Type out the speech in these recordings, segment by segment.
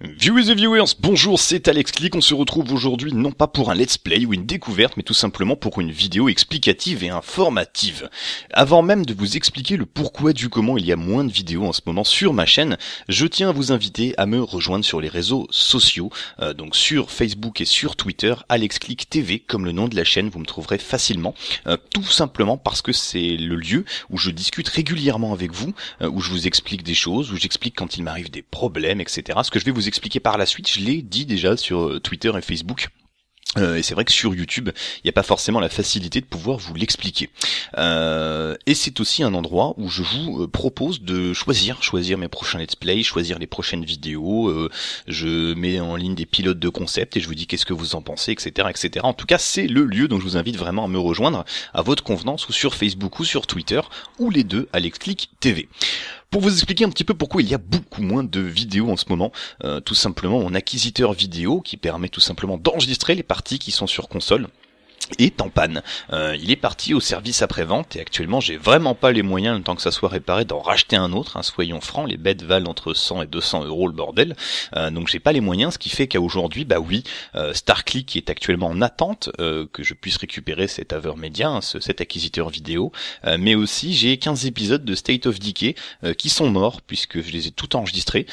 Viewers et viewers, bonjour, c'est Alex Click. On se retrouve aujourd'hui non pas pour un let's play ou une découverte, mais tout simplement pour une vidéo explicative et informative. Avant même de vous expliquer le pourquoi du comment il y a moins de vidéos en ce moment sur ma chaîne, je tiens à vous inviter à me rejoindre sur les réseaux sociaux, euh, donc sur Facebook et sur Twitter, Alex Click TV, comme le nom de la chaîne, vous me trouverez facilement, euh, tout simplement parce que c'est le lieu où je discute régulièrement avec vous, euh, où je vous explique des choses, où j'explique quand il m'arrive des problèmes, etc. Ce que je vais vous expliquer par la suite, je l'ai dit déjà sur euh, Twitter et Facebook. Euh, et c'est vrai que sur YouTube, il n'y a pas forcément la facilité de pouvoir vous l'expliquer. Euh, et c'est aussi un endroit où je vous propose de choisir, choisir mes prochains let's play, choisir les prochaines vidéos. je mets en ligne des pilotes de concept et je vous dis qu'est-ce que vous en pensez, etc., etc. En tout cas, c'est le lieu dont je vous invite vraiment à me rejoindre à votre convenance ou sur Facebook ou sur Twitter ou les deux à l'Exclic TV. Pour vous expliquer un petit peu pourquoi il y a beaucoup moins de vidéos en ce moment, euh, tout simplement mon acquisiteur vidéo qui permet tout simplement d'enregistrer les parties qui sont sur console est en panne. Euh, il est parti au service après-vente et actuellement j'ai vraiment pas les moyens, le temps que ça soit réparé, d'en racheter un autre. Hein. soyons francs, les bêtes valent entre 100 et 200 euros le bordel. Euh, donc j'ai pas les moyens, ce qui fait qu'à aujourd'hui, bah oui, euh, Starclick est actuellement en attente que je puisse récupérer cet aveur média, hein, cet acquisiteur vidéo, mais aussi j'ai 15 épisodes de State of Decay qui sont morts puisque je les ai tout enregistrés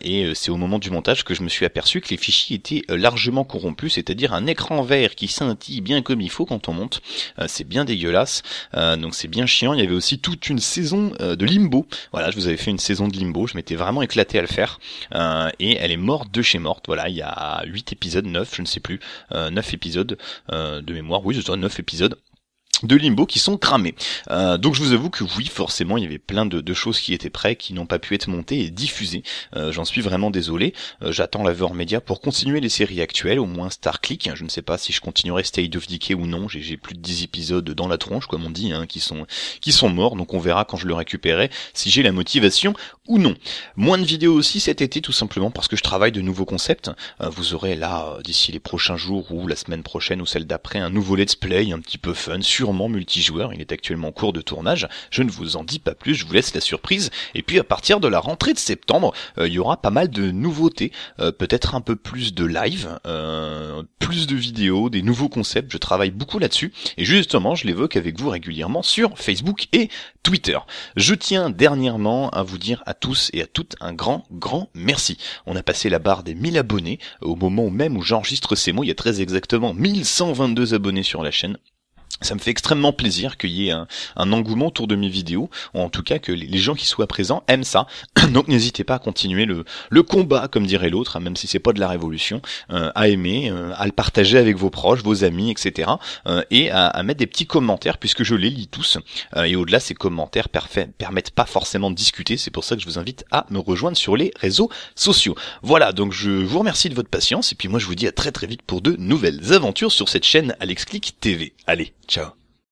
et c'est au moment du montage que je me suis aperçu que les fichiers étaient largement corrompus, c'est-à-dire un écran vert qui scintille bien comme il faut quand on monte. Euh, c'est bien dégueulasse, euh, donc c'est bien chiant. Il y avait aussi toute une saison euh, de Limbo. Voilà, je vous avais fait une saison de Limbo, je m'étais vraiment éclaté à le faire. et elle est morte de chez morte. Voilà, il y a 8 épisodes, 9, je ne sais plus, 9 épisodes de mémoire. Oui, ce 9 épisodes de Limbo qui sont cramés. Euh, donc je vous avoue que oui, forcément, il y avait plein de, choses qui étaient prêtes, qui n'ont pas pu être montées et diffusées. Euh, j'en suis vraiment désolé. Euh, j'attends la Veur média pour continuer les séries actuelles, au moins Star Click. Je ne sais pas si je continuerai State of Decay ou non. J'ai plus de 10 épisodes dans la tronche, comme on dit, hein, qui sont qui sont morts. Donc on verra quand je le récupérerai si j'ai la motivation ou non. Moins de vidéos aussi cet été tout simplement parce que je travaille de nouveaux concepts. Euh, vous aurez là euh, d'ici les prochains jours ou la semaine prochaine ou celle d'après un nouveau let's play un petit peu fun, sûrement multijoueur, il est actuellement en cours de tournage. Je ne vous en dis pas plus, je vous laisse la surprise et puis à partir de la rentrée de septembre, euh, il y aura pas mal de nouveautés, peut-être un peu plus de live, plus de vidéos, des nouveaux concepts, je travaille beaucoup là-dessus et justement, je l'évoque avec vous régulièrement sur Facebook et Twitter. Je tiens dernièrement à vous dire à tous et à toutes un grand, grand merci. On a passé la barre des 1000 abonnés euh, au moment même où j'enregistre ces mots. Il y a très exactement 1122 abonnés sur la chaîne ça me fait extrêmement plaisir qu'il y ait un, engouement autour de mes vidéos, ou en tout cas que les, gens qui soient présents aiment ça. Donc n'hésitez pas à continuer le, le combat, comme dirait l'autre, hein, même si c'est pas de la révolution, euh, à aimer, euh, à le partager avec vos proches, vos amis, etc. et euh, à, mettre des petits commentaires, puisque je les lis tous. et au-delà, ces commentaires permettent pas forcément de discuter, c'est pour ça que je vous invite à me rejoindre sur les réseaux sociaux. Voilà, donc je vous remercie de votre patience, et puis moi je vous dis à très très vite pour de nouvelles aventures sur cette chaîne Alexclick TV. Allez Ciao.